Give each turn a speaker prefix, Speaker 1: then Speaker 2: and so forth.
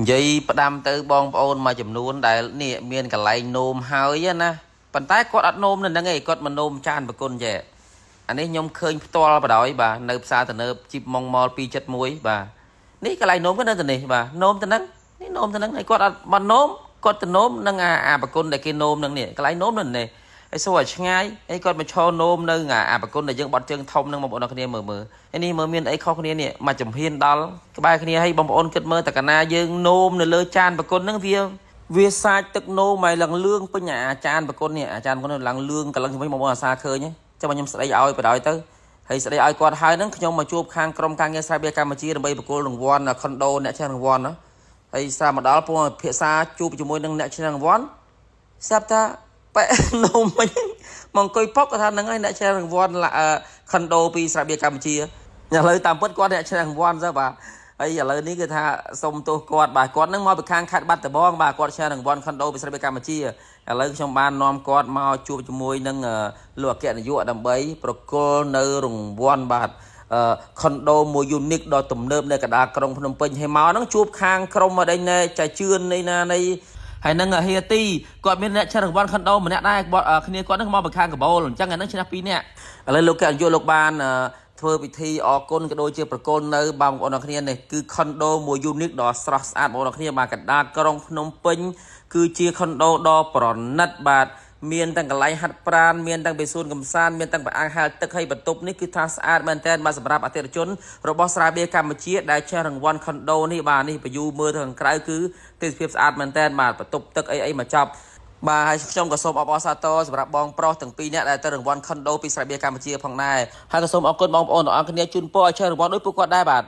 Speaker 1: និយាយផ្ដាំទៅបងប្អូនមួយចំនួនដែលនេះមានកន្លែងនោមហើយណាប៉ុន្តែគាត់អត់នោមនៅនឹងឯងគាត់មិននោមចានប្រគុណចេះអានេះខ្ញុំឃើញផ្ទាល់បដ ாய் បាទនៅផ្សារទំនើបជីបម៉ងម៉ល271បាទនេះកន្លែងនោមគាត់នៅទៅនេះបាទនោមទៅនឹងនេះនោមទៅនឹងឯងគាត់អត់បាននោមគាត់ទៅនោមនឹងអាប្រគុណដែលគេនោមនឹងនេះកន្លែងនោមនៅនេះអីសួរឲ្យឆ្ងាយអីគាត់មកឈរនោមនៅអាប្រគុណដែលយើងបត់ជើងធំនឹងបងប្អូនគ្នាមើលមើលនេះមើលមានអីខុសគ្នានេះមកចំហ៊ានដល់ក្បែរគ្នាហើយបងប្អូនគិតមើលតកណាយើងនោមនៅលើ ចានប្រគុណនឹងវាវាសាច់ទឹកនោមហើយឡើងលឿងពេញអាចារ្យប្រគុណនេះអាចារ្យប្រគុណឡើងលឿងកលឹងជាមួយបងប្អូនអាសាឃើញចាំខ្ញុំស្ដីឲ្យបដ ாய் ទៅហើយស្ដីឲ្យគាត់ហើយនឹងខ្ញុំមកជួបខាងក្រុមការងារស្រាវជ្រាវកម្ពុជាដើម្បីប្រគល់រង្វាន់ខុនដូអ្នកឈ្នះរង្វាន់ណាហើយស្រាប់មកដល់ពួកភាសាជួបជាមួយនឹងអ្នកឈ្នះរង្វាន់ស្រាប់ថាប៉ែនំមិញមកអង្គុយប៉ុកគាត់ថានឹងហើយអ្នកឆ្លងរង្វាន់ខុនដូ ពីស្រាបៀរកម្ពុជាឥឡូវតាមពិតគាត់អ្នកឆ្លងរង្វាន់សោះបាទហើយឥឡូវនេះគឺថាសុំទោសគាត់បាទគាត់នឹងមកពីខាងខេត្តបាត់ដំបងបាទគាត់ឆ្លងរង្វាន់ខុនដូពីស្រីកម្ពុជាឥឡូវខ្ញុំបាននាំគាត់មកជួបជាមួយនឹងលោកអគ្គនាយកដើម្បីប្រគល់នៅរង្វាន់បាទខុនដូមួយយូនិកដ៏ទំនើបនៅកណ្ដាលក្រុងភ្នំពេញហើយមកនឹងជួបខាងក្រុមអីណែចាជឿននៃណានៃហើយនឹងហៀទីគាត់មានអ្នកឆ្លរង្វាន់ខុនដូម្នាក់ដែរគ្នាគាត់នឹងមកប្រខាងកបោលអញ្ចឹងអានឹងឈ្នះ2នាក់ឥឡូវលោកកអយុលោកបាន ធ្វើពិធីអរគុណក៏ដូចជាប្រគល់នៅបងប្អូនអ្នកគ្នានេះគឺខុនដូមួយយូនិកដ៏ស្រស់ស្អាតបងប្អូនអ្នកគ្នាបាទកណ្ដាលក្រុងភ្នំពេញគឺជាខុនដូដ៏ប្រណិតបាទមានទាំងកន្លែងហាត់ប្រាណមានទាំងបេសួនកំសាន្តមានទាំងប្រអាងហែលទឹកហើយបន្ទប់នេះគឺថាស្អាតមែនទែនបាទសម្រាប់អតិថិជនរបស់ស្រាបៀរកម្ពុជាដែលជះរង្វាន់ខុនដូនេះបាទនេះបញ្យូមើលទៅខាងក្រៅគឺទេសភាពស្អាតមែនទែនបាទបន្ទប់ទឹកអីអីមកចប់បាទហើយខ្ញុំក៏សូមអបអរសាទរសម្រាប់បងប្រុសទាំងពីរនាក់ដែលទៅរង្វាន់ខុនដូពីស្រាបៀរកម្ពុជាផងដែរហើយក៏សូមអរគុណបងប្អូនទាំងអស់គ្នាជូនពរឲ្យជះរង្វាន់ដោយពួកគាត់ដែរបាទ